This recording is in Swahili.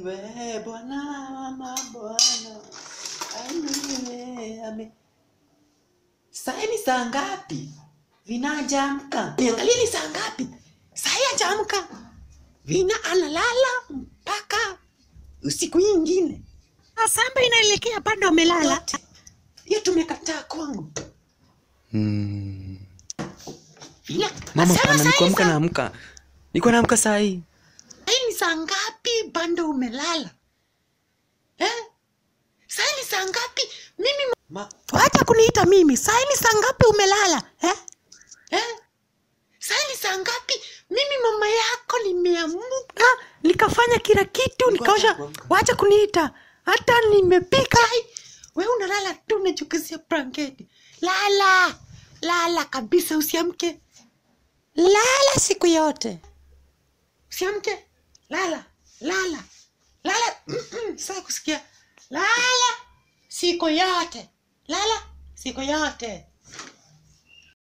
asifiwe eh, Bwana wa mabwana. Amen. Sasa ni saa ngapi? Vinajamka. Niangalie ni saa ngapi? Sasa jamka. Vina analala mpaka usiku nyingine Asamba inaelekea pande amelala. Hiyo tumekataa kwangu. Mm. Mama, naamka naamka. Niko naamka saa hii hii ni saa ngapi bando umelala eh? saa ni saa ngapi mimi ma... wacha kuniita mimi saa ni saa ngapi umelala eh? Eh? saa ni saa ngapi mimi mama yako nimeamuka nikafanya kila kitu nikaosha wacha kuniita hata nimepika we unalala tu unajukizia blanketi lala lala kabisa usiamke lala siku yote usiamke lala lala lala saa kusikia lala siku yote lala siku yote